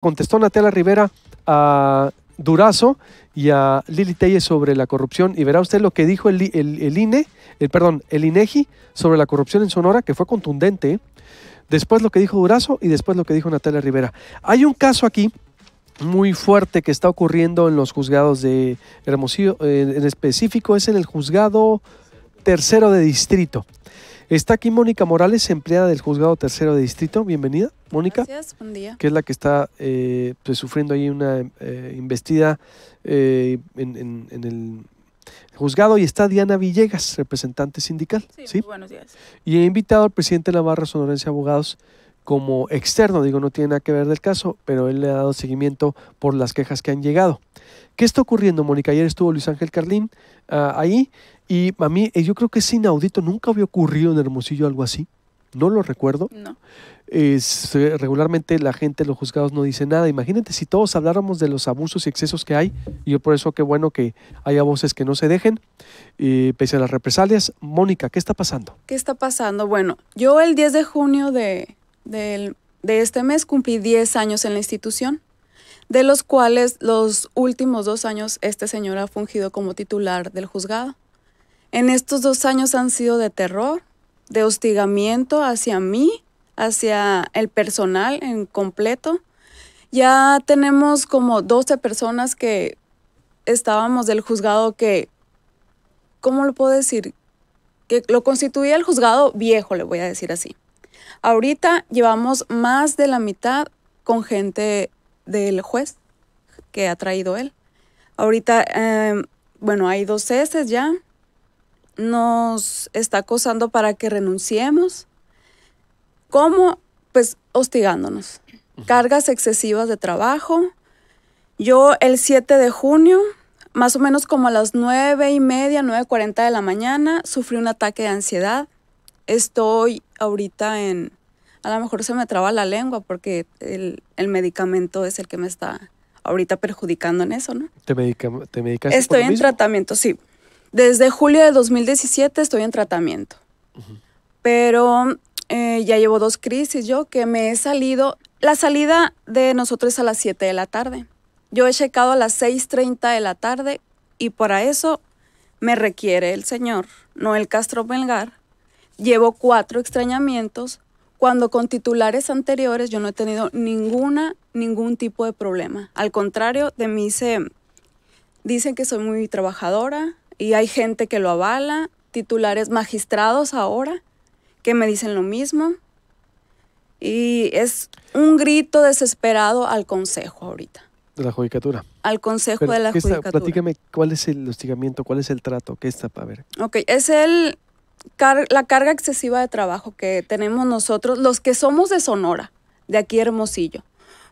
contestó Natalia Rivera a Durazo y a Lili Telle sobre la corrupción y verá usted lo que dijo el, INE, el, perdón, el INEGI e sobre la corrupción en Sonora, que fue contundente. ¿eh? Después lo que dijo Durazo y después lo que dijo Natalia Rivera. Hay un caso aquí muy fuerte que está ocurriendo en los juzgados de Hermosillo, eh, en específico es en el juzgado tercero de distrito. Está aquí Mónica Morales, empleada del juzgado tercero de distrito. Bienvenida, Mónica. Gracias, buen día. Que es la que está eh, pues, sufriendo ahí una eh, investida eh, en, el juzgado y está Diana Villegas, representante sindical. Sí, buenos días. Y he invitado al presidente de la barra sonorense abogados, como externo, digo, no tiene nada que ver del caso, pero él le ha dado seguimiento por las quejas que han llegado. ¿Qué está ocurriendo, Mónica? Ayer estuvo Luis Ángel Carlín ah, ahí y a mí eh, yo creo que es inaudito, nunca había ocurrido en Hermosillo algo así. No lo recuerdo. No. Eh, regularmente la gente, los juzgados no dicen nada. Imagínate si todos habláramos de los abusos y excesos que hay. Y yo por eso qué bueno que haya voces que no se dejen, pese a las represalias. Mónica, ¿qué está pasando? ¿Qué está pasando? Bueno, yo el 10 de junio de, de este mes cumplí 10 años en la institución, de los cuales los últimos dos años este señor ha fungido como titular del juzgado. En estos dos años han sido de terror, de hostigamiento hacia mí, hacia el personal en completo. Ya tenemos como 12 personas que estábamos del juzgado que, ¿cómo lo puedo decir? Que lo constituía el juzgado viejo, le voy a decir así. Ahorita llevamos más de la mitad con gente del juez que ha traído él. Ahorita, em, bueno, hay dos seses ya. Nos está acosando para que renunciemos. ¿Cómo? Pues hostigándonos. Cargas excesivas de trabajo. Yo el 7 de junio, más o menos como a las 9 y media, 9.40 de la mañana, sufrí un ataque de ansiedad. Estoy ahorita en a lo mejor se me traba la lengua porque el, medicamento es el que me está ahorita perjudicando en eso, ¿no? ¿Te, te medicas? Estoy en tratamiento, sí. Desde julio de 2017 estoy en tratamiento. Pero eh, ya llevo dos crisis yo que me he salido. La salida de nosotros es a las 7 de la tarde. Yo he checado a las 6.30 de la tarde y para eso me requiere el señor Noel Castro Belgar. Llevo cuatro extrañamientos cuando con titulares anteriores yo no he tenido ninguna, ningún tipo de problema. Al contrario, de mí se dicen que soy muy trabajadora y hay gente que lo avala, titulares magistrados ahora que me dicen lo mismo. Y es un grito desesperado al Consejo ahorita. De la Judicatura. Al Consejo de la Judicatura. platícame cuál es el hostigamiento, cuál es el trato, qué está para ver. Ok, es el la carga excesiva de trabajo que tenemos nosotros, los que somos de Sonora, de aquí Hermosillo,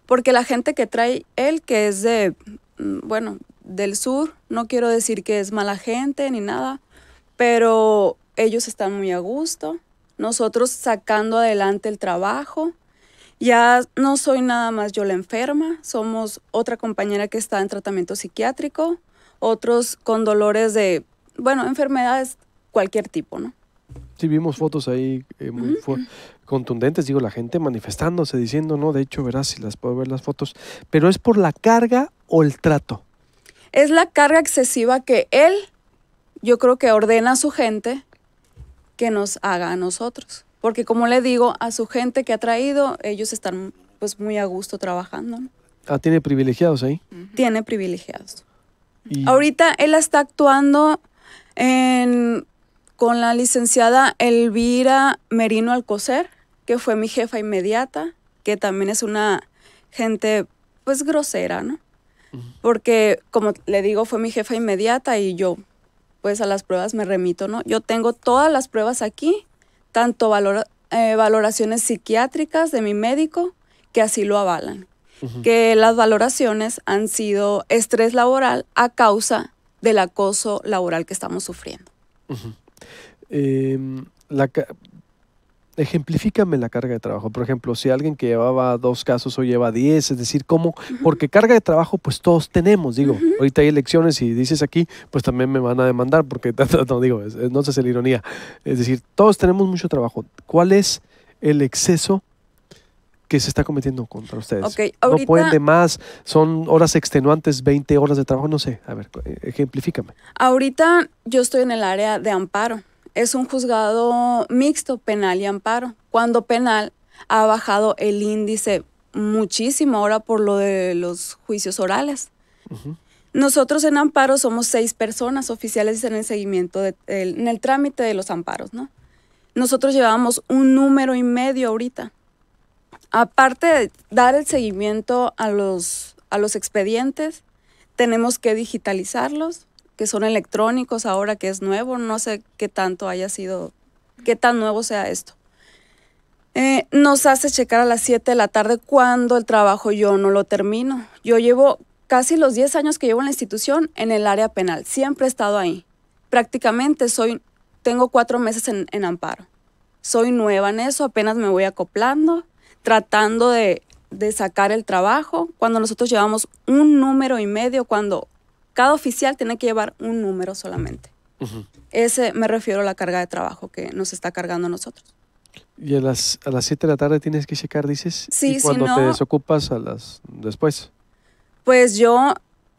porque la gente que trae él, que es de, mm, bueno, del sur, no quiero decir que es mala gente ni nada, pero ellos están muy a gusto, nosotros sacando adelante el trabajo. Ya no soy nada más yo la enferma, somos otra compañera que está en tratamiento psiquiátrico, otros con dolores de, bueno, enfermedades cualquier tipo, ¿no? Sí, vimos fotos ahí eh, muy contundentes, digo, la gente manifestándose, diciendo, no, de hecho, verás si las puedo ver las fotos, pero es por la carga o el trato. Es la carga excesiva que él, yo creo que ordena a su gente que nos haga a nosotros. Porque como le digo, a su gente que ha traído, ellos están pues muy a gusto trabajando. Ah, tiene privilegiados ahí. Tiene privilegiados. Ahorita él está actuando en con la licenciada Elvira Merino Alcocer, que fue mi jefa inmediata, que también es una gente pues grosera, ¿no? Porque como le digo, fue mi jefa inmediata y yo pues a las pruebas me remito, ¿no? Yo tengo todas las pruebas aquí, tanto valor, eh, valoraciones psiquiátricas de mi médico, que así lo avalan, que las valoraciones han sido estrés laboral a causa del acoso laboral que estamos sufriendo. Em, la, ejemplifícame la carga de trabajo. Por ejemplo, si alguien que llevaba dos casos hoy lleva diez, es decir, ¿cómo? Porque carga de trabajo, pues todos tenemos, digo. Ahorita hay elecciones y dices aquí, pues también me van a demandar, porque no digo, no sé si es la ironía. Es decir, todos tenemos mucho trabajo. ¿Cuál es el exceso que se está cometiendo contra ustedes. No pueden de más, son horas extenuantes, 20 horas de trabajo, no sé. A ver, eh, ejemplifícame. Ahorita yo estoy en el área de amparo. Es un juzgado mixto, penal y amparo. Cuando penal ha bajado el índice muchísimo ahora por lo de los juicios orales. Nosotros en amparo somos seis personas oficiales en el seguimiento, en el trámite de los amparos, ¿no? Nosotros llevamos un número y medio ahorita aparte de dar el seguimiento a los, expedientes, tenemos que digitalizarlos, que son electrónicos ahora que es nuevo, no sé qué tanto haya sido, qué tan nuevo sea esto. Eh, nos hace checar a las 7 de la tarde cuando el trabajo yo no lo termino. Yo llevo casi los 10 años que llevo en la institución en el área penal, siempre he estado ahí. Prácticamente soy, tengo cuatro meses en, en amparo. Soy nueva en eso, apenas me voy acoplando tratando de, sacar el trabajo, cuando nosotros llevamos un número y medio, cuando cada oficial tiene que llevar un número solamente. Ese me refiero a la carga de trabajo que nos está cargando a nosotros. Y a las, a 7 de la tarde tienes que checar, dices. Sí, ¿Y cuando te desocupas a las después. Pues yo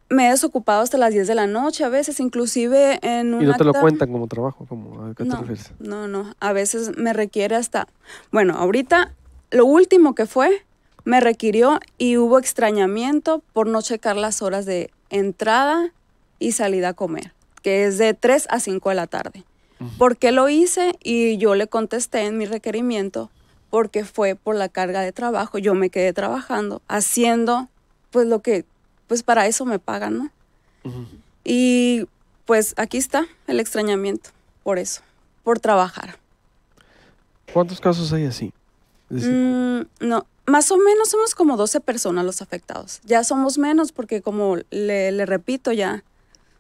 me he desocupado hasta las 10 de la noche a veces, inclusive en un Y no te lo cuentan como trabajo, como a qué no, No, no, a veces me requiere hasta bueno, ahorita lo último que fue, me requirió y hubo extrañamiento por no checar las horas de entrada y salida a comer, que es de 3 a 5 de la tarde. porque ¿Por qué lo hice? Y yo le contesté en mi requerimiento porque fue por la carga de trabajo. Yo me quedé trabajando, haciendo pues lo que, pues para eso me pagan, ¿no? Y pues aquí está el extrañamiento, por eso, por trabajar. ¿Cuántos casos hay así? Mm, no, más o menos somos como 12 personas los afectados. Ya somos menos porque como le, repito ya,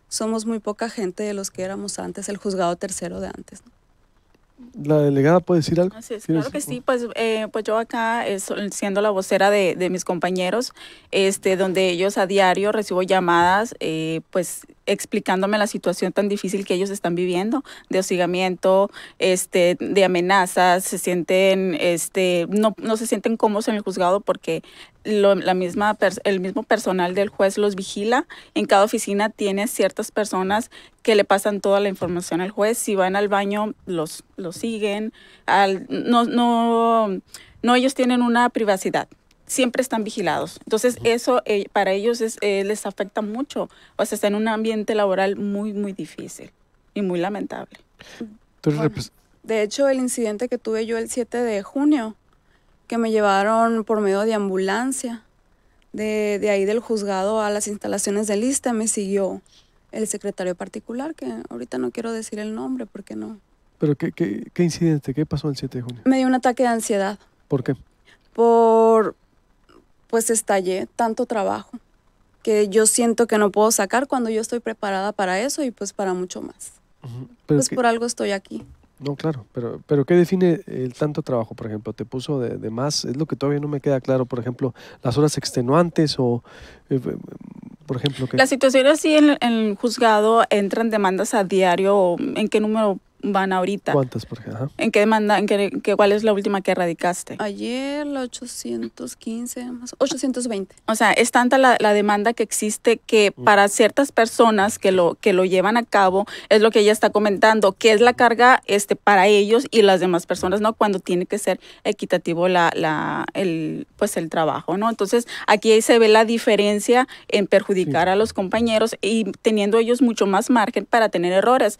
somos muy poca gente de los que éramos antes, el juzgado tercero de antes. La delegada puede decir algo. Así claro que sí, pues, eh, pues yo acá, eh, siendo la vocera de, mis compañeros, este, donde ellos a diario recibo llamadas, eh, pues explicándome la situación tan difícil que ellos están viviendo, de hostigamiento, este, de amenazas, se sienten, este, no, se sienten cómodos en el juzgado porque la misma el mismo personal del juez los vigila. En cada oficina tiene ciertas personas que le pasan toda la información al juez. Si van al baño, los, los siguen. Al, no, no, no, ellos tienen una privacidad siempre están vigilados. Entonces, eso eh, para ellos es, eh, les afecta mucho. O sea, está en un ambiente laboral muy, muy difícil y muy lamentable. de hecho, el incidente que tuve yo el 7 de junio, que me llevaron por medio de ambulancia de, de ahí del juzgado a las instalaciones de lista, me siguió el secretario particular, que ahorita no quiero decir el nombre porque no. ¿Pero qué, qué, qué incidente? ¿Qué pasó el 7 de junio? Me dio un ataque de ansiedad. ¿Por qué? Por, pues estallé tanto trabajo que yo siento que no puedo sacar cuando yo estoy preparada para eso y pues para mucho más. Pues por algo estoy aquí. No, claro, pero, pero ¿qué define el tanto trabajo, por ejemplo? ¿Te puso de, más? Es lo que todavía no me queda claro, por ejemplo, las horas extenuantes o, eh, eh, por ejemplo... ¿qué? situación situación así en, en el juzgado entran demandas a diario, ¿en qué número van ahorita. ¿Cuántas, por qué? ¿En qué demanda, en qué, cuál es la última que erradicaste? Ayer, la 815, más, 820. O sea, es tanta la, demanda que existe que mm. para ciertas personas que lo, que lo llevan a cabo, es lo que ella está comentando, que es la carga este, para ellos y las demás personas, ¿no? Cuando tiene que ser equitativo la, la, el, pues el trabajo, ¿no? Entonces, aquí se ve la diferencia en perjudicar a los compañeros y teniendo ellos mucho más margen para tener errores.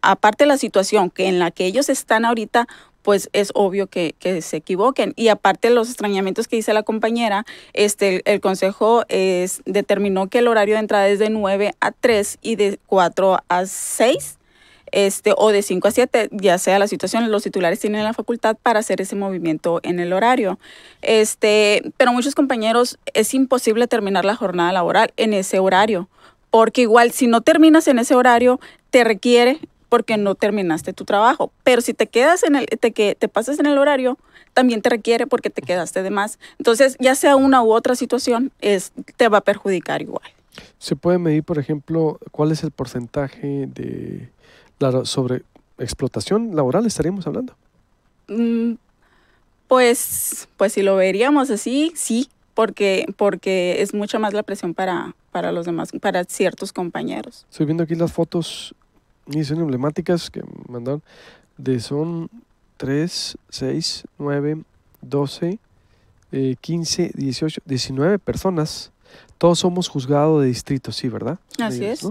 aparte, la situación que en la que ellos están ahorita, pues es obvio que, se equivoquen. Y aparte de los extrañamientos que dice la compañera, este, el, consejo es, determinó que el horario de entrada es de 9 a 3 y de 4 a 6. Este, o de 5 a 7, ya sea la situación, los titulares tienen la facultad para hacer ese movimiento en el horario. Este, pero muchos compañeros es imposible terminar la jornada laboral en ese horario, porque igual si no terminas en ese horario, te requiere porque no terminaste tu trabajo. Pero si te quedas en el, te, te pasas en el horario, también te requiere porque te quedaste de más. Entonces, ya sea una u otra situación, es, te va a perjudicar igual. ¿Se puede medir, por ejemplo, cuál es el porcentaje de sobre explotación laboral estaríamos hablando? Mm, pues, pues si lo veríamos así, sí, porque, porque es mucha más la presión para, para los demás, para ciertos compañeros. Estoy viendo aquí las fotos y son emblemáticas que mandaron de son 3, 6, 9, 12, 15, 18, 19 personas. Todos somos juzgados de distrito, sí, ¿verdad? Así es.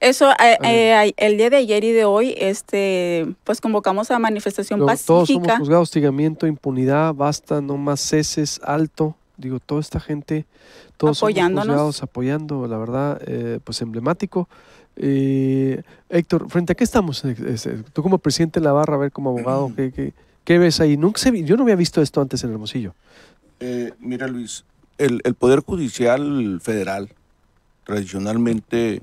Eso, eh, eh, el día de ayer y de hoy, este, pues convocamos a manifestación pacífica. Todos somos juzgados, hostigamiento, impunidad, basta, no más ceses, alto digo, toda esta gente, todos apoyándonos, apoyando, la verdad, eh, pues emblemático. Eh, Héctor, ¿frente a qué estamos? Eh, tú como presidente de la barra, a ver como abogado, ¿qué, qué, qué, ves ahí? Nunca se, yo no había visto esto antes en Hermosillo. Eh, mira, Luis, el, el, Poder Judicial Federal tradicionalmente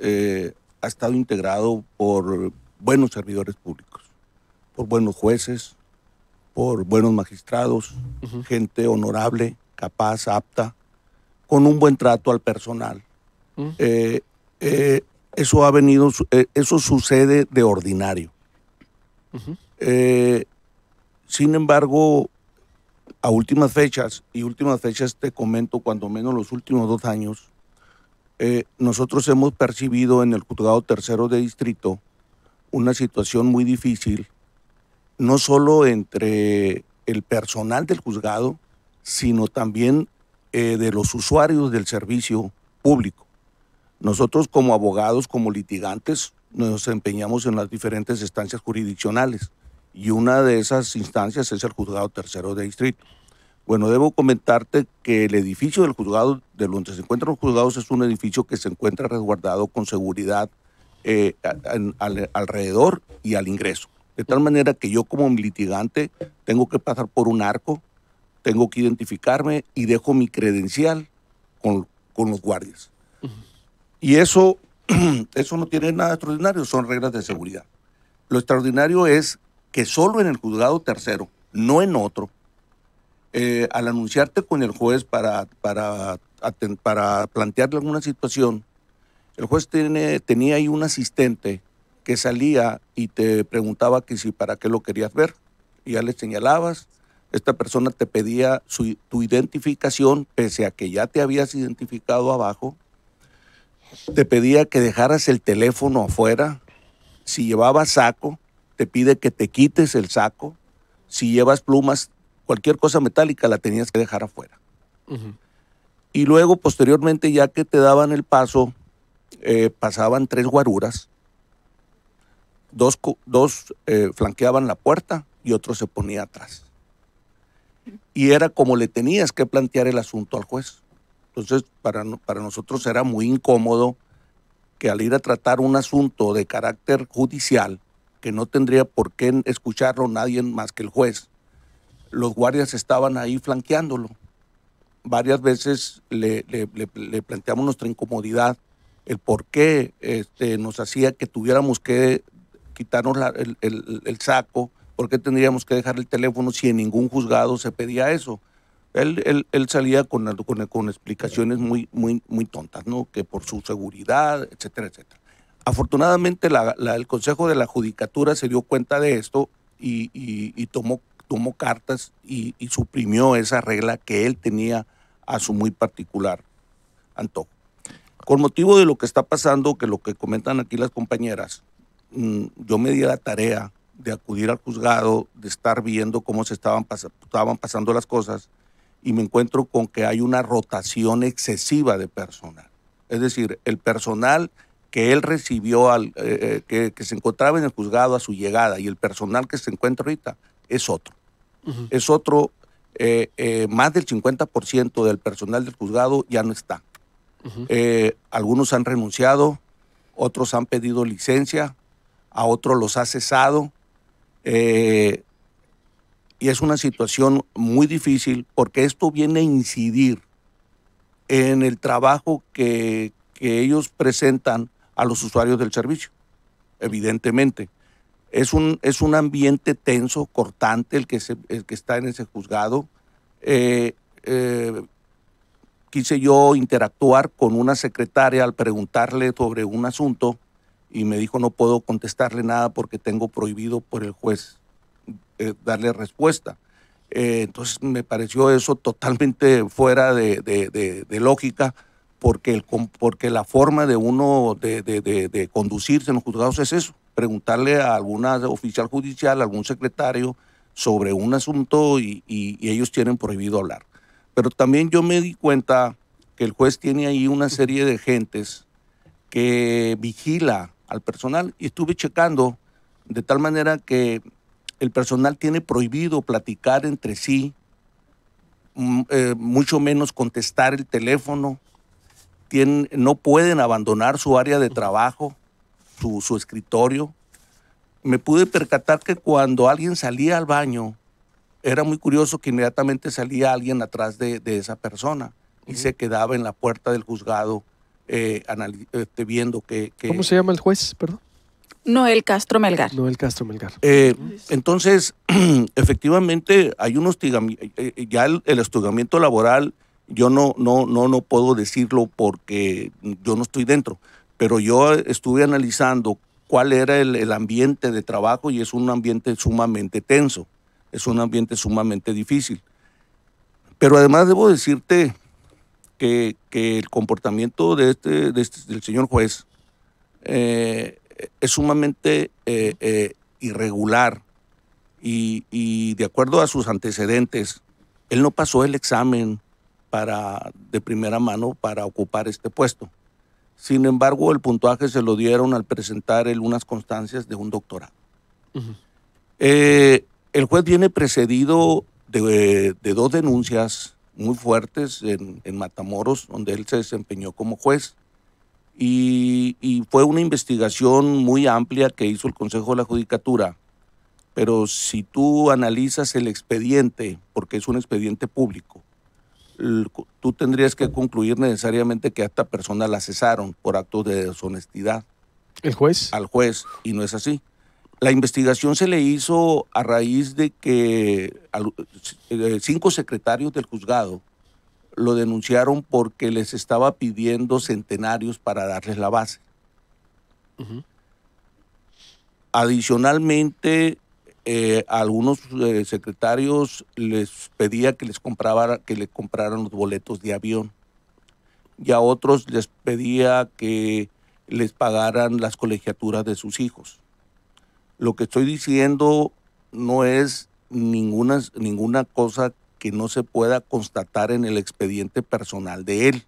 ha estado integrado por buenos servidores públicos, por buenos jueces, por buenos magistrados, gente honorable, capaz, apta, con un buen trato al personal. Eh, eh, eso ha venido, eh, eso sucede de ordinario. sin embargo, a últimas fechas, y últimas fechas te comento, cuando menos los últimos dos años, nosotros hemos percibido en el juzgado tercero de distrito una situación muy difícil no solo entre el personal del juzgado, sino también eh, de los usuarios del servicio público. Nosotros como abogados, como litigantes, nos empeñamos en las diferentes instancias jurisdiccionales y una de esas instancias es el juzgado tercero de distrito. Bueno, debo comentarte que el edificio del juzgado, de donde se encuentran los juzgados, es un edificio que se encuentra resguardado con seguridad eh, alrededor y al ingreso. De tal manera que yo como litigante tengo que pasar por un arco, tengo que identificarme y dejo mi credencial con, los guardias. Y eso, eso no tiene nada extraordinario, son reglas de seguridad. Lo extraordinario es que solo en el juzgado tercero, no en otro, eh, al anunciarte con el juez para, para, para plantearle alguna situación, el juez tiene, tenía ahí un asistente que salía y te preguntaba que si para qué lo querías ver. Y ya le señalabas, esta persona te pedía su, tu identificación, pese a que ya te habías identificado abajo, te pedía que dejaras el teléfono afuera, si llevabas saco, te pide que te quites el saco, si llevas plumas, cualquier cosa metálica la tenías que dejar afuera. Y luego, posteriormente, ya que te daban el paso, eh, pasaban tres guaruras Dos, eh, flanqueaban la puerta y otro se ponía atrás. Y era como le tenías que plantear el asunto al juez. Entonces, para, para nosotros era muy incómodo que al ir a tratar un asunto de carácter judicial, que no tendría por qué escucharlo nadie más que el juez, los guardias estaban ahí flanqueándolo. Varias veces le, planteamos nuestra incomodidad, el por qué este, nos hacía que tuviéramos que quitarnos el, saco, ¿por qué tendríamos que dejar el teléfono si en ningún juzgado se pedía eso? Él, él, salía con, con, explicaciones muy, muy, muy tontas, ¿no? Que por su seguridad, etcétera, etcétera. Afortunadamente el Consejo de la Judicatura se dio cuenta de esto y, tomó, tomó cartas y, suprimió esa regla que él tenía a su muy particular antojo. Con motivo de lo que está pasando, que lo que comentan aquí las compañeras, Mm, yo me di la tarea de acudir al juzgado, de estar viendo cómo se estaban, pasando las cosas y me encuentro con que hay una rotación excesiva de personal. Es decir, el personal que él recibió, al, eh, eh, que, se encontraba en el juzgado a su llegada y el personal que se encuentra ahorita es otro. Es otro, eh, más del 50% del personal del juzgado ya no está. algunos han renunciado, otros han pedido licencia, a otros los ha cesado. Eh, y es una situación muy difícil porque esto viene a incidir en el trabajo que, ellos presentan a los usuarios del servicio, evidentemente. Es un, es un ambiente tenso, cortante el que, está en ese juzgado. Eh, eh, quise yo interactuar con una secretaria al preguntarle sobre un asunto y me dijo no puedo contestarle nada porque tengo prohibido por el juez eh, darle respuesta. Eh, entonces me pareció eso totalmente fuera de, de, lógica porque, el, porque la forma de uno de, conducirse en los juzgados es eso, preguntarle a alguna oficial judicial, algún secretario sobre un asunto y, y ellos tienen prohibido hablar. Pero también yo me di cuenta que el juez tiene ahí una serie de gentes que vigila al personal y estuve checando de tal manera que el personal tiene prohibido platicar entre sí, mm, eh, mucho menos contestar el teléfono, no pueden abandonar su área de trabajo, su, escritorio. Me pude percatar que cuando alguien salía al baño, era muy curioso que inmediatamente salía alguien atrás de, esa persona y se quedaba en la puerta del juzgado eh, este, viendo que, ¿Cómo se llama el juez, perdón? Noel Castro Melgar. Noel Castro Melgar. Eh, entonces, efectivamente, hay un hostigamiento, eh, ya el, el, hostigamiento laboral, yo no, no, no, no puedo decirlo porque yo no estoy dentro, pero yo estuve analizando cuál era el, el ambiente de trabajo y es un ambiente sumamente tenso, es un ambiente sumamente difícil. Pero además debo decirte que, el comportamiento de este, este del señor juez eh, es sumamente eh, eh, irregular y, de acuerdo a sus antecedentes, él no pasó el examen para, de primera mano para ocupar este puesto. Sin embargo, el puntaje se lo dieron al presentar él unas constancias de un doctorado. el juez viene precedido de, de, dos denuncias muy fuertes en, Matamoros, donde él se desempeñó como juez. Y, fue una investigación muy amplia que hizo el Consejo de la Judicatura. Pero si tú analizas el expediente, porque es un expediente público, tú tendrías que concluir necesariamente que a esta persona la cesaron por actos de deshonestidad. ¿El juez? Al juez, y no es así. La investigación se le hizo a raíz de que eh, cinco secretarios del juzgado lo denunciaron porque les estaba pidiendo centenarios para darles la base. Adicionalmente, eh, a algunos eh, secretarios les pedía que les que le compraran los boletos de avión y a otros les pedía que les pagaran las colegiaturas de sus hijos. Lo que estoy diciendo no es ninguna, ninguna cosa que no se pueda constatar en el expediente personal de él.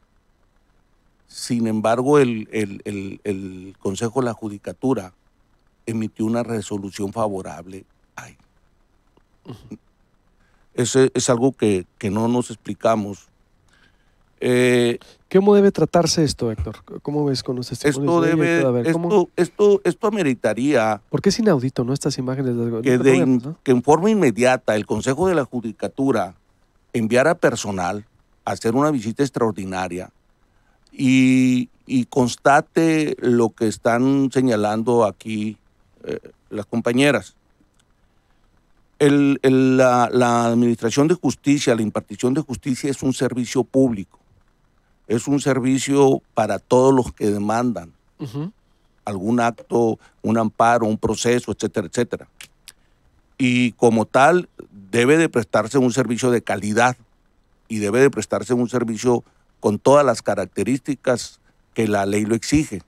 Sin embargo, el, Consejo de la Judicatura emitió una resolución favorable a Ese es algo que, que no nos explicamos eh, ¿Cómo debe tratarse esto, Héctor? ¿Cómo ves con los Esto debe, esto, esto, esto, ameritaría... es inaudito, ¿no? Estas imágenes... que, que en forma inmediata el Consejo de la Judicatura enviara personal a hacer una visita extraordinaria y, constate lo que están señalando aquí eh, las compañeras. la administración de justicia, la impartición de justicia es un servicio público es un servicio para todos los que demandan algún acto, un amparo, un proceso, etcétera, etcétera. Y como tal, debe de prestarse un servicio de calidad y debe de prestarse un servicio con todas las características que la ley lo exige.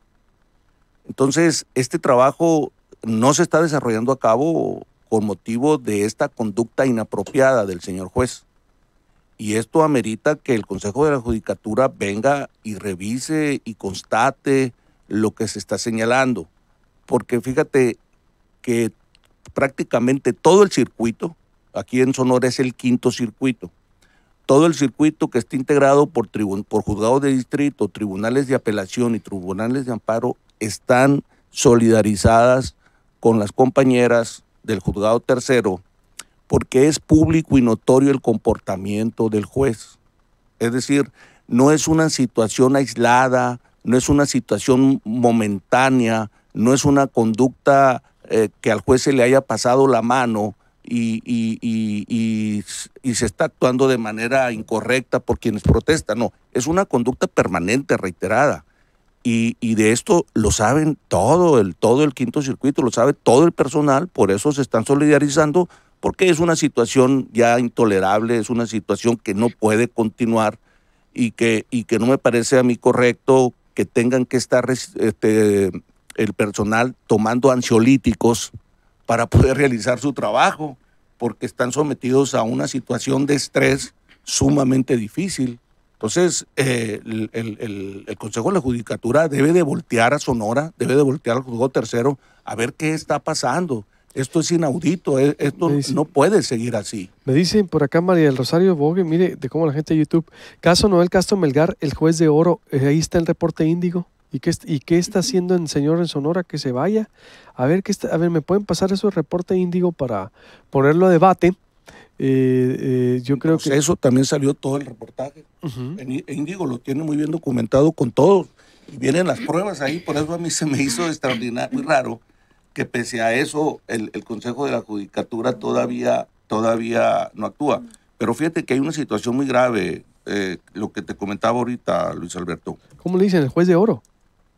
Entonces, este trabajo no se está desarrollando a cabo con motivo de esta conducta inapropiada del señor juez. Y esto amerita que el Consejo de la Judicatura venga y revise y constate lo que se está señalando. Porque fíjate que prácticamente todo el circuito, aquí en Sonora es el quinto circuito, todo el circuito que está integrado por, por juzgados de distrito, tribunales de apelación y tribunales de amparo están solidarizadas con las compañeras del juzgado tercero porque es público y notorio el comportamiento del juez. Es decir, no es una situación aislada, no es una situación momentánea, no es una conducta eh, que al juez se le haya pasado la mano y, se está actuando de manera incorrecta por quienes protestan. No, es una conducta permanente, reiterada. Y, de esto lo saben todo el, todo el quinto circuito, lo sabe todo el personal, por eso se están solidarizando porque es una situación ya intolerable, es una situación que no puede continuar y que, y que no me parece a mí correcto que tengan que estar este, el personal tomando ansiolíticos para poder realizar su trabajo, porque están sometidos a una situación de estrés sumamente difícil. Entonces, eh, el, Consejo de la Judicatura debe de voltear a Sonora, debe de voltear al Juzgado Tercero a ver qué está pasando. Esto es inaudito, eh, esto no puede seguir así. Me dicen por acá María del Rosario Bogue, mire de cómo la gente de YouTube. Caso Noel Castro Melgar, el juez de oro, eh, ahí está el reporte índigo. ¿Y qué, ¿Y qué está haciendo el señor en Sonora? Que se vaya. A ver, ¿qué a ver ¿me pueden pasar eso reporte índigo para ponerlo a debate? Eh, yo creo pues que... Eso también salió todo el reportaje. Índigo lo tiene muy bien documentado con todo. Y vienen las pruebas ahí, por eso a mí se me hizo extraordinario, muy raro que pese a eso el, el Consejo de la Judicatura todavía, todavía no actúa. Pero fíjate que hay una situación muy grave, eh, lo que te comentaba ahorita, Luis Alberto. ¿Cómo le dicen? ¿El juez de oro?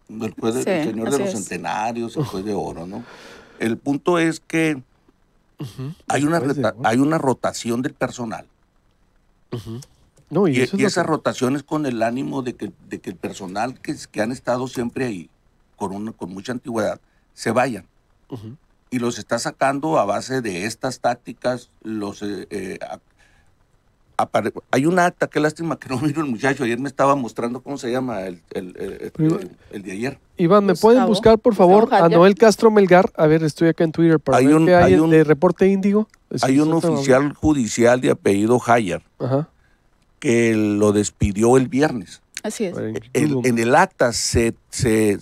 El, señor de los centenarios, el juez de oro, ¿no? El punto es que hay, una hay una rotación del personal. y, esa rotación es con el ánimo de que, el personal que, que han estado siempre ahí, con, con mucha antigüedad, se vayan y los está sacando a base de estas tácticas, los... Eh, eh, hay un acta, qué lástima que no vino el muchacho. Ayer me estaba mostrando cómo se llama el, el, de ayer. Iván, ¿me pueden buscar, por favor, a Noel Castro Melgar? A ver, estoy acá en Twitter para hay ver hay, un, de reporte índigo. hay un oficial judicial de apellido Hayar que lo despidió el viernes. Así es. E-, en, el acta se, se,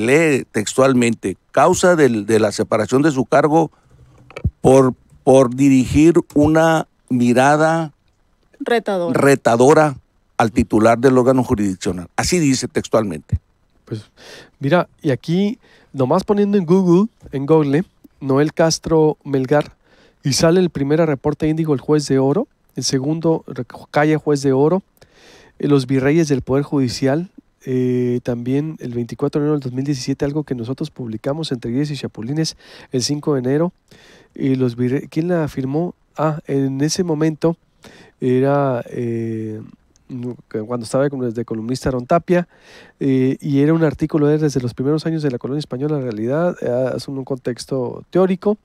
lee textualmente causa de la separación de su cargo por, por dirigir una mirada retadora. retadora al titular del órgano jurisdiccional. Así dice textualmente. Pues mira, y aquí, nomás poniendo en Google, en Google, Noel Castro Melgar, y sale el primer reporte índigo, el juez de oro, el segundo, Calle Juez de Oro, eh, los virreyes del Poder Judicial, eh, también el 24 de enero del 2017, algo que nosotros publicamos entre Guías y Chapulines, el 5 de enero, y eh, los virreyes, ¿quién la firmó? Ah, en ese momento era cuando estaba desde columnista Ron Tapia, eh, y era un artículo desde los primeros años de la colonia española, en realidad, es eh, un, contexto teórico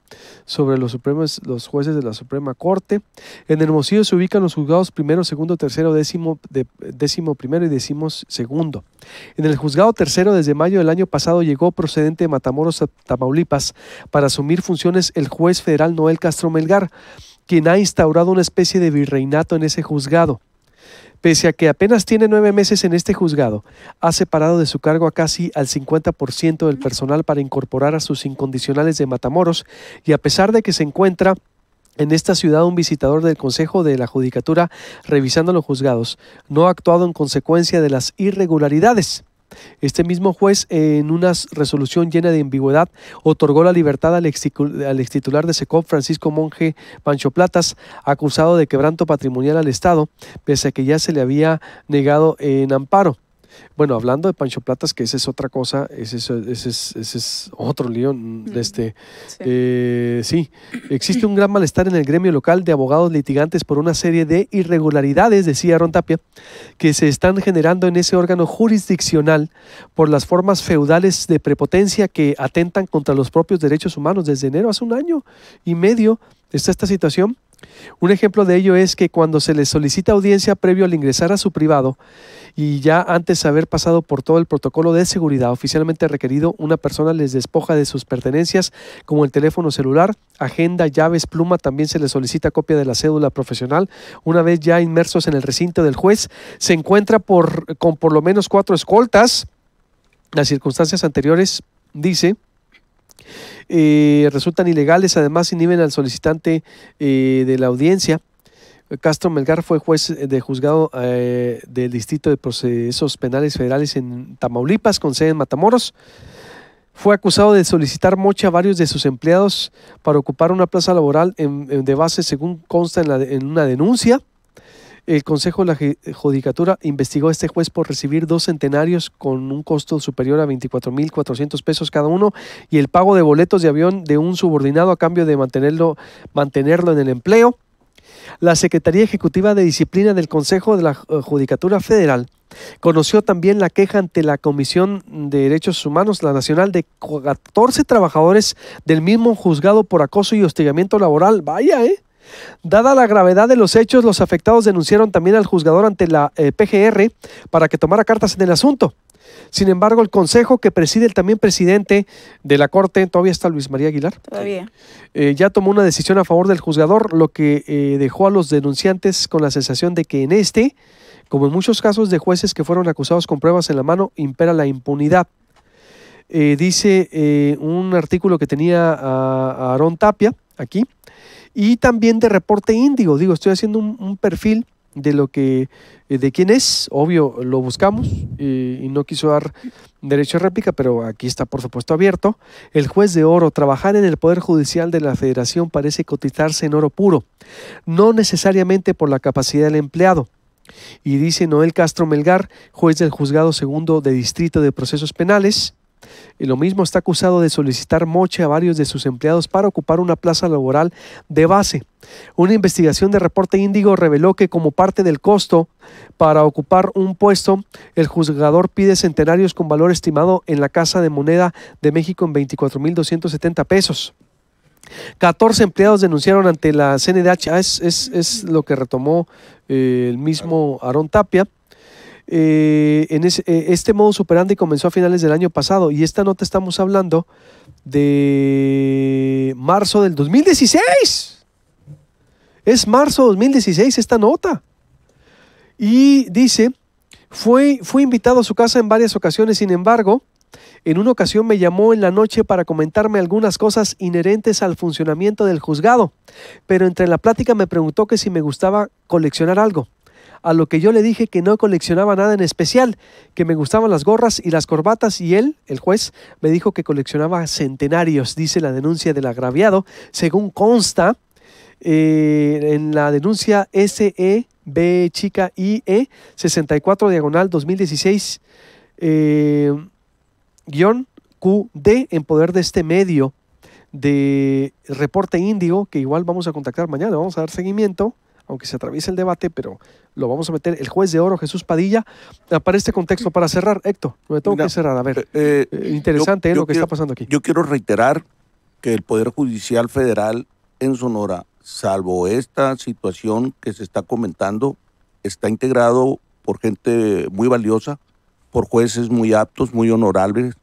sobre los, supremos, los jueces de la Suprema Corte. En Hermosillo se ubican los juzgados primero, segundo, tercero, décimo, décimo primero y décimo segundo. En el juzgado tercero, desde mayo del año pasado, llegó procedente de Matamoros, a Tamaulipas, para asumir funciones el juez federal Noel Castro Melgar, quien ha instaurado una especie de virreinato en ese juzgado. Pese a que apenas tiene nueve meses en este juzgado, ha separado de su cargo a casi al 50% del personal para incorporar a sus incondicionales de Matamoros y a pesar de que se encuentra en esta ciudad un visitador del Consejo de la Judicatura revisando los juzgados no ha actuado en consecuencia de las irregularidades este mismo juez, en una resolución llena de ambigüedad, otorgó la libertad al, ex, titular de SECOP, Francisco Monje Pancho Platas, acusado de quebranto patrimonial al Estado, pese a que ya se le había negado en amparo. Bueno, hablando de Pancho Platas, que esa es otra cosa, ese es, es, otro lío. Mm, este, eh, sí. existe un gran malestar en el gremio local de abogados litigantes por una serie de irregularidades, decía Ron Tapia, que se están generando en ese órgano jurisdiccional por las formas feudales de prepotencia que atentan contra los propios derechos humanos. Desde enero, hace un año y medio, está esta situación. Un ejemplo de ello es que cuando se les solicita audiencia previo al ingresar a su privado y ya antes de haber pasado por todo el protocolo de seguridad oficialmente requerido, una persona les despoja de sus pertenencias como el teléfono celular, agenda, llaves, pluma, también se les solicita copia de la cédula profesional. Una vez ya inmersos en el recinto del juez, se encuentra con por lo menos cuatro escoltas. Las circunstancias anteriores, dice, eh, resultan ilegales, además inhiben al solicitante eh, de la audiencia. Castro Melgar fue juez de juzgado eh, del Distrito de Procesos Penales Federales en Tamaulipas, con sede en Matamoros. Fue acusado de solicitar mocha a varios de sus empleados para ocupar una plaza laboral de base, según consta en una denuncia. El Consejo de la Judicatura investigó a este juez por recibir dos centenarios con un costo superior a 24.400 pesos cada uno y el pago de boletos de avión de un subordinado a cambio de mantenerlo, mantenerlo en el empleo. La Secretaría Ejecutiva de Disciplina del Consejo de la eh, Judicatura Federal conoció también la queja ante la Comisión de Derechos Humanos, la Nacional, de 14 trabajadores del mismo juzgado por acoso y hostigamiento laboral. Vaya, ¿eh? Dada la gravedad de los hechos, los afectados denunciaron también al juzgador ante la eh, PGR para que tomara cartas en el asunto. Sin embargo, el consejo que preside el también presidente de la Corte, todavía está Luis María Aguilar, eh, ya tomó una decisión a favor del juzgador, lo que eh, dejó a los denunciantes con la sensación de que en este, como en muchos casos de jueces que fueron acusados con pruebas en la mano, impera la impunidad. dice un artículo que tenía a, Aarón Tapia aquí y también de reporte índigo. Digo, estoy haciendo un, perfil de lo que, eh, de quién es, obvio, lo buscamos y, eh, y no quiso dar derecho a réplica, pero aquí está por supuesto abierto. El juez de oro, trabajar en el Poder Judicial de la Federación parece cotizarse en oro puro, no necesariamente por la capacidad del empleado. Y dice Noel Castro Melgar, juez del Juzgado Segundo de Distrito de Procesos Penales, y lo mismo está acusado de solicitar moche a varios de sus empleados para ocupar una plaza laboral de base. Una investigación de reporte índigo reveló que como parte del costo para ocupar un puesto, el juzgador pide centenarios con valor estimado en la Casa de Moneda de México en 24.270 pesos. 14 empleados denunciaron ante la CNDH, ah, es, lo que retomó eh, el mismo Aarón Tapia. Eh, en eh, este modo superante comenzó a finales del año pasado y esta nota estamos hablando de marzo del 2016. Es marzo 2016 esta nota. Y dice, fue, fue invitado a su casa en varias ocasiones, sin embargo, en una ocasión me llamó en la noche para comentarme algunas cosas inherentes al funcionamiento del juzgado, pero entre la plática me preguntó que si me gustaba coleccionar algo a lo que yo le dije que no coleccionaba nada en especial, que me gustaban las gorras y las corbatas y él, el juez, me dijo que coleccionaba centenarios, dice la denuncia del agraviado, según consta eh, en la denuncia SE chica IE 64 diagonal 2016 eh, guión QD en poder de este medio de reporte índigo que igual vamos a contactar mañana, vamos a dar seguimiento aunque se atraviese el debate, pero lo vamos a meter. El juez de oro, Jesús Padilla, para este contexto, para cerrar, Héctor, me tengo que cerrar. A ver, eh, eh, eh, interesante lo que está pasando aquí. Yo quiero reiterar que el Poder Judicial Federal en Sonora, salvo esta situación que se está comentando, está integrado por gente muy valiosa, por jueces muy aptos, muy honorables,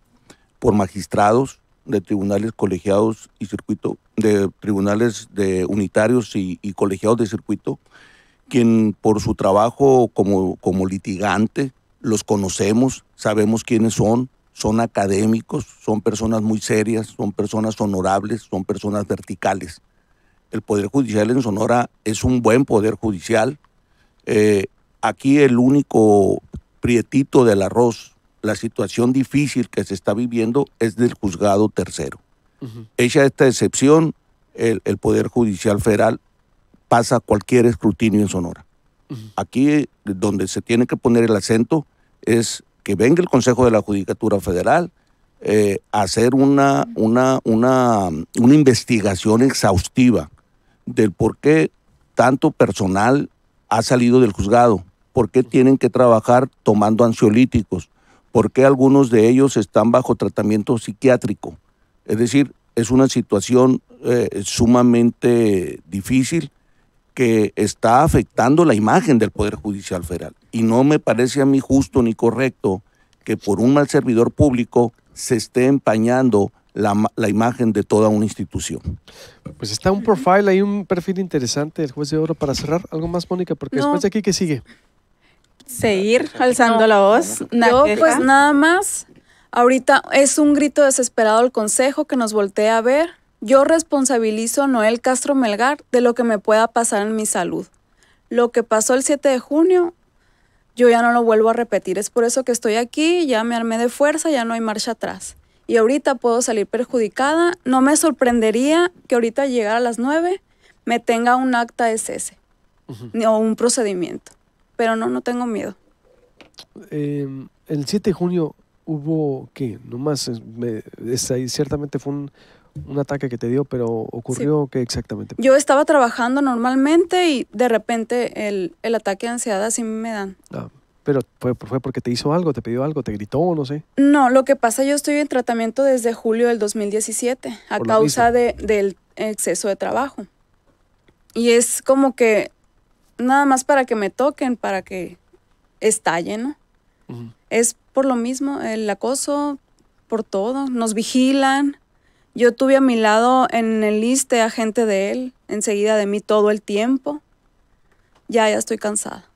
por magistrados de tribunales colegiados y circuito de tribunales de unitarios y, colegiados de circuito, quien por su trabajo como, litigante, los conocemos, sabemos quiénes son, son académicos, son personas muy serias, son personas honorables, son personas verticales. El Poder Judicial en Sonora es un buen Poder Judicial. Eh, aquí el único prietito del arroz, la situación difícil que se está viviendo es del juzgado tercero. Hecha esta excepción, el, Poder Judicial Federal pasa cualquier escrutinio en Sonora. Aquí donde se tiene que poner el acento es que venga el Consejo de la Judicatura Federal eh, a hacer una, una, una, una investigación exhaustiva del por qué tanto personal ha salido del juzgado, por qué tienen que trabajar tomando ansiolíticos, por qué algunos de ellos están bajo tratamiento psiquiátrico, es decir, es una situación eh, sumamente difícil que está afectando la imagen del Poder Judicial Federal. Y no me parece a mí justo ni correcto que por un mal servidor público se esté empañando la, imagen de toda una institución. Pues está un profile, hay un perfil interesante del juez de oro para cerrar. ¿Algo más, Mónica? Porque después de aquí, ¿qué sigue? Seguir alzando la voz. Yo, pues nada más Ahorita es un grito desesperado el Consejo que nos voltea a ver. Yo responsabilizo a Noel Castro Melgar de lo que me pueda pasar en mi salud. Lo que pasó el 7 de junio, yo ya no lo vuelvo a repetir. Es por eso que estoy aquí, ya me armé de fuerza, ya no hay marcha atrás. Y ahorita puedo salir perjudicada. No me sorprendería que ahorita llegar a las 9 me tenga un acta de cese o un procedimiento. Pero no, no tengo miedo. Eh, el 7 de junio hubo qué? nomás me, ciertamente fue un, ataque que te dio, pero ocurrió qué exactamente. Yo estaba trabajando normalmente y de repente el, ataque de ansiedad así me dan. Ah, pero fue, porque te hizo algo, te pidió algo, te gritó, no sé. No, lo que pasa, yo estoy en tratamiento desde julio del 2017 a causa de, del exceso de trabajo. Y es como que nada más para que me toquen, para que estalle, ¿no? es por lo mismo, el acoso por todo, nos vigilan. Yo tuve a mi lado en el liste a gente de él, enseguida de mí todo el tiempo. Ya, ya estoy cansada.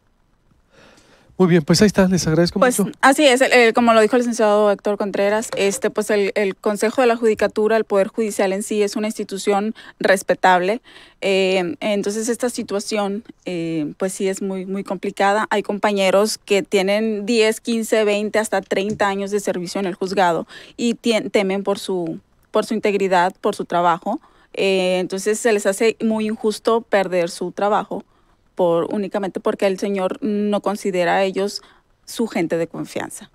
Muy bien, pues ahí está, les agradezco pues, mucho. Así es, como lo dijo el licenciado Héctor Contreras, este, pues el, Consejo de la Judicatura, el Poder Judicial en sí es una institución respetable, eh, entonces esta situación eh, pues sí es muy, muy complicada. Hay compañeros que tienen 10, 15, 20, hasta 30 años de servicio en el juzgado y temen por su, por su integridad, por su trabajo, eh, entonces se les hace muy injusto perder su trabajo por, únicamente porque el Señor no considera a ellos su gente de confianza.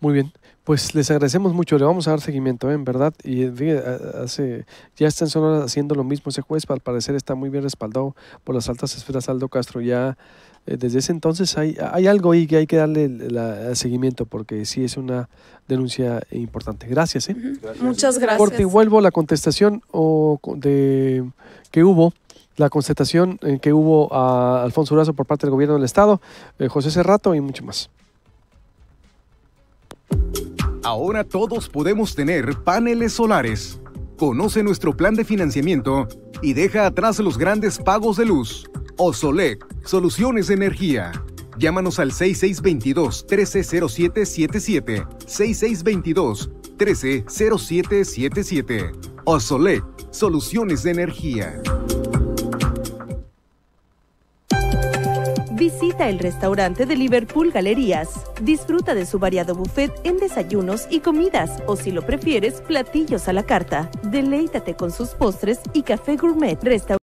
Muy bien, pues les agradecemos mucho, le vamos a dar seguimiento, ¿eh? en verdad, y eh, hace, ya están en haciendo lo mismo ese juez, al parecer está muy bien respaldado por las altas esferas Aldo Castro, ya eh, desde ese entonces hay, hay algo ahí que hay que darle la, seguimiento, porque sí es una denuncia importante. Gracias, ¿eh? Muchas gracias. Corte y vuelvo la contestación o de, que hubo la constatación eh, que hubo a Alfonso Durazo por parte del gobierno del Estado, eh, José Cerrato y mucho más. Ahora todos podemos tener paneles solares. Conoce nuestro plan de financiamiento y deja atrás los grandes pagos de luz. Osolec, Soluciones de Energía. Llámanos al 6622-130777. 6622-130777. Osolec, Soluciones de Energía. Visita el restaurante de Liverpool Galerías. Disfruta de su variado buffet en desayunos y comidas, o si lo prefieres, platillos a la carta. Deleítate con sus postres y café gourmet. Restaurante.